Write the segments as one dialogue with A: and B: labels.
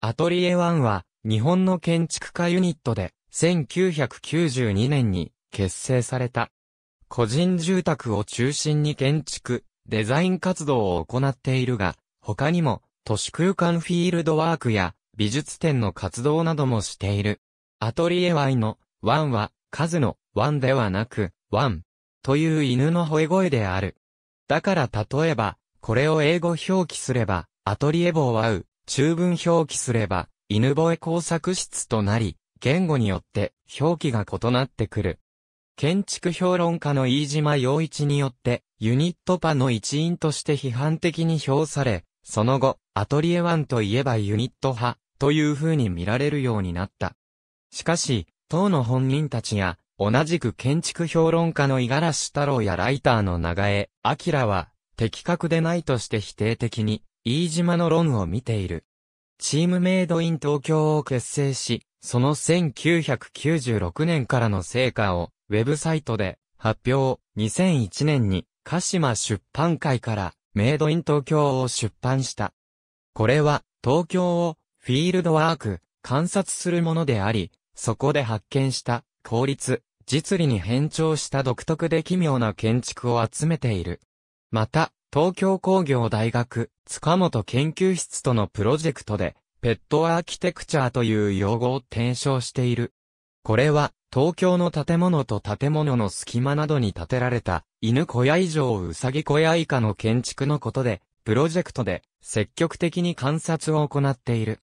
A: アトリエ1は、日本の建築家ユニットで、1992年に結成された。個人住宅を中心に建築、デザイン活動を行っているが、他にも、都市空間フィールドワークや、美術展の活動などもしている。アトリエ Y の、ワンは、数の、ワンではなく、ワン、という犬の吠え声である。だから例えば、これを英語表記すれば、アトリエボーワウ、中文表記すれば、犬吠工作室となり、言語によって表記が異なってくる。建築評論家の飯島洋一によって、ユニットパの一員として批判的に評され、その後、アトリエワンといえばユニット派、という風に見られるようになった。しかし、当の本人たちや、同じく建築評論家の五十嵐太郎やライターの長江、明は、的確でないとして否定的に、飯島の論を見ている。チームメイドイン東京を結成し、その1996年からの成果をウェブサイトで発表。2001年に鹿島出版会からメイドイン東京を出版した。これは東京をフィールドワーク、観察するものであり、そこで発見した効率、実利に変調した独特で奇妙な建築を集めている。また、東京工業大学、塚本研究室とのプロジェクトで、ペットアーキテクチャーという用語を提唱している。これは、東京の建物と建物の隙間などに建てられた、犬小屋以上うさぎ小屋以下の建築のことで、プロジェクトで積極的に観察を行っている。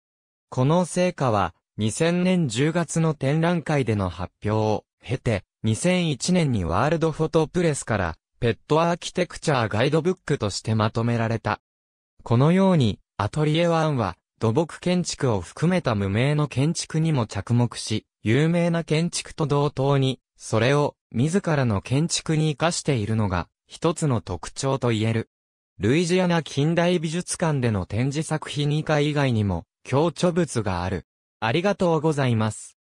A: この成果は、2000年10月の展覧会での発表を経て、2001年にワールドフォトプレスからペットアーキテクチャーガイドブックとしてまとめられた。このように、アトリエ1は、土木建築を含めた無名の建築にも着目し、有名な建築と同等に、それを自らの建築に活かしているのが、一つの特徴と言える。ルイジアナ近代美術館での展示作品以下以外にも、共著物がある。ありがとうございます。